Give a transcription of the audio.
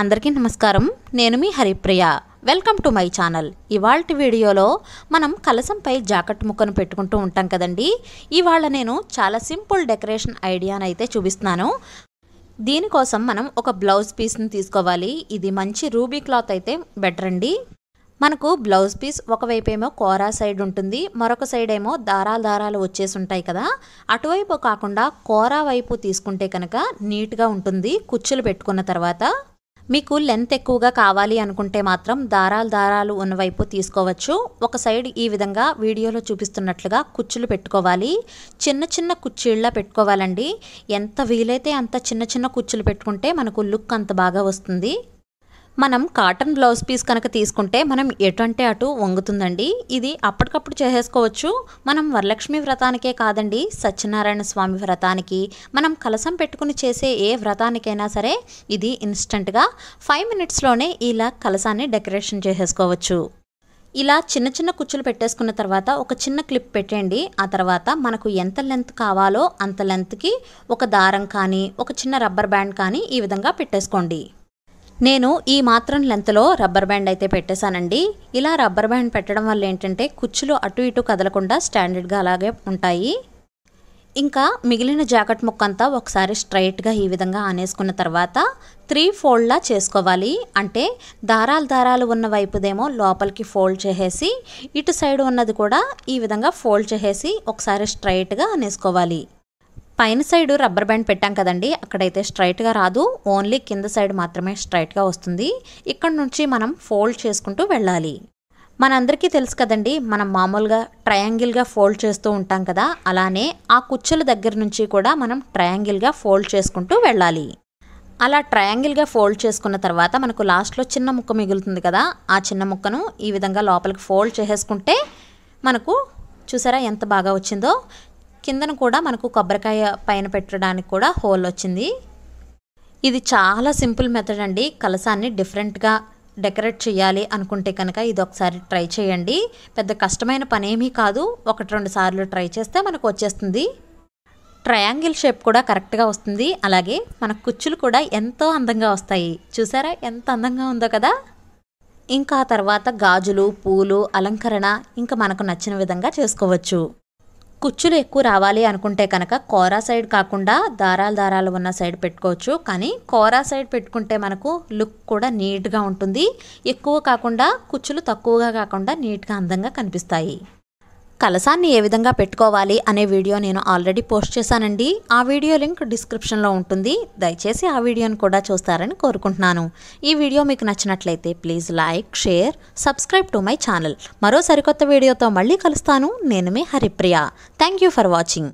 అందరికీ నమస్కారం నేను మీ Haripriya welcome to my channel ఇవాళ వీడియోలో మనం కలసంపై జాకెట్ ముక్కను పెట్టుకుంటూ ఉంటాం కదండి ఇవాళ నేను చాలా సింపుల్ డెకరేషన్ అయితే చూపిస్తున్నాను దీనికోసం మనం ఒక బ్లౌజ్ పీస్ని తీసుకోవాలి ఇది మంచి రూబీ క్లాత్ అయితే బెటర్ అండి మనకు బ్లౌజ్ పీస్ ఏమో కోరా సైడ్ ఉంటుంది మరొక సైడ్ ఏమో దారాలు దారాలు వచ్చేసి ఉంటాయి కదా అటువైపు కాకుండా కోరా వైపు తీసుకుంటే కనుక నీట్గా ఉంటుంది కుచ్చులు పెట్టుకున్న తర్వాత మీకు లెంత్ ఎక్కువగా కావాలి అనుకుంటే మాత్రం దారాలు దారాలు ఉన్నవైపు తీసుకోవచ్చు ఒక సైడ్ ఈ విధంగా వీడియోలో చూపిస్తున్నట్లుగా కుచ్చులు పెట్టుకోవాలి చిన్న చిన్న కుచ్చీళ్ళ పెట్టుకోవాలండి ఎంత వీలైతే అంత చిన్న చిన్న కుచ్చులు పెట్టుకుంటే మనకు లుక్ అంత బాగా వస్తుంది మనం కాటన్ బ్లౌజ్ పీస్ కనుక తీసుకుంటే మనం ఎటువంటి అటు వంగుతుందండి ఇది అప్పటికప్పుడు చేసేసుకోవచ్చు మనం వరలక్ష్మి వ్రతానికే కాదండి సత్యనారాయణ స్వామి వ్రతానికి మనం కలసం పెట్టుకుని చేసే ఏ వ్రతానికైనా సరే ఇది ఇన్స్టంట్గా ఫైవ్ మినిట్స్లోనే ఇలా కలసాన్ని డెకరేషన్ చేసేసుకోవచ్చు ఇలా చిన్న చిన్న కుచ్చులు పెట్టేసుకున్న తర్వాత ఒక చిన్న క్లిప్ పెట్టండి ఆ తర్వాత మనకు ఎంత లెంత్ కావాలో అంత లెంత్కి ఒక దారం కానీ ఒక చిన్న రబ్బర్ బ్యాండ్ కానీ ఈ విధంగా పెట్టేసుకోండి నేను ఈ మాత్రం లెంత్లో రబ్బర్ బ్యాండ్ అయితే పెట్టేశానండి ఇలా రబ్బర్ బ్యాండ్ పెట్టడం వల్ల ఏంటంటే కుచ్చులు అటు ఇటు కదలకుండా స్టాండర్డ్గా అలాగే ఉంటాయి ఇంకా మిగిలిన జాకెట్ ముక్క అంతా ఒకసారి స్ట్రైట్గా ఈ విధంగా ఆనేసుకున్న తర్వాత త్రీ ఫోల్డ్లా చేసుకోవాలి అంటే దారాలు దారాలు ఉన్న వైపుదేమో లోపలికి ఫోల్డ్ చేసేసి ఇటు సైడ్ ఉన్నది కూడా ఈ విధంగా ఫోల్డ్ చేసేసి ఒకసారి స్ట్రైట్గా ఆనేసుకోవాలి పైన సైడ్ రబ్బర్ బ్యాండ్ పెట్టాం కదండి అక్కడైతే స్ట్రైట్గా రాదు ఓన్లీ కింద సైడ్ మాత్రమే స్ట్రైట్గా వస్తుంది ఇక్కడ నుంచి మనం ఫోల్డ్ చేసుకుంటూ వెళ్ళాలి మనందరికీ తెలుసు కదండి మనం మామూలుగా ట్రయాంగిల్గా ఫోల్డ్ చేస్తూ ఉంటాం కదా అలానే ఆ కుచ్చుల దగ్గర నుంచి కూడా మనం ట్రయాంగిల్గా ఫోల్డ్ చేసుకుంటూ వెళ్ళాలి అలా ట్రయాంగిల్గా ఫోల్డ్ చేసుకున్న తర్వాత మనకు లాస్ట్లో చిన్న ముక్క మిగులుతుంది కదా ఆ చిన్న ముక్కను ఈ విధంగా లోపలికి ఫోల్డ్ చేసేసుకుంటే మనకు చూసారా ఎంత బాగా వచ్చిందో కిందను కూడా మనకు కొబ్బరికాయ పైన పెట్టడానికి కూడా హోల్ వచ్చింది ఇది చాలా సింపుల్ మెథడ్ అండి కలసాన్ని డిఫరెంట్గా డెకరేట్ చేయాలి అనుకుంటే కనుక ఇది ఒకసారి ట్రై చేయండి పెద్ద కష్టమైన పనేమీ కాదు ఒకటి రెండు సార్లు ట్రై చేస్తే మనకు వచ్చేస్తుంది ట్రయాంగిల్ షేప్ కూడా కరెక్ట్గా వస్తుంది అలాగే మన కుచ్చులు కూడా ఎంతో అందంగా వస్తాయి చూసారా ఎంత అందంగా ఉందో కదా ఇంకా తర్వాత గాజులు పూలు అలంకరణ ఇంకా మనకు నచ్చిన విధంగా చేసుకోవచ్చు కుచ్చులు ఎక్కువ రావాలి అనుకుంటే కనుక కోరా సైడ్ కాకుండా దారాలు దారాలు ఉన్న సైడ్ పెట్టుకోవచ్చు కానీ కోరా సైడ్ పెట్టుకుంటే మనకు లుక్ కూడా నీట్గా ఉంటుంది ఎక్కువ కాకుండా కుచ్చులు తక్కువగా కాకుండా నీట్గా అందంగా కనిపిస్తాయి కలసాన్ని ఏ విధంగా పెట్టుకోవాలి అనే వీడియో నేను ఆల్రెడీ పోస్ట్ చేశానండి ఆ వీడియో లింక్ డిస్క్రిప్షన్లో ఉంటుంది దయచేసి ఆ వీడియోని కూడా చూస్తారని కోరుకుంటున్నాను ఈ వీడియో మీకు నచ్చినట్లయితే please like share subscribe to my channel మరో సరికొత్త వీడియోతో మళ్ళీ కలుస్తాను నేను మీ Haripriya thank you for watching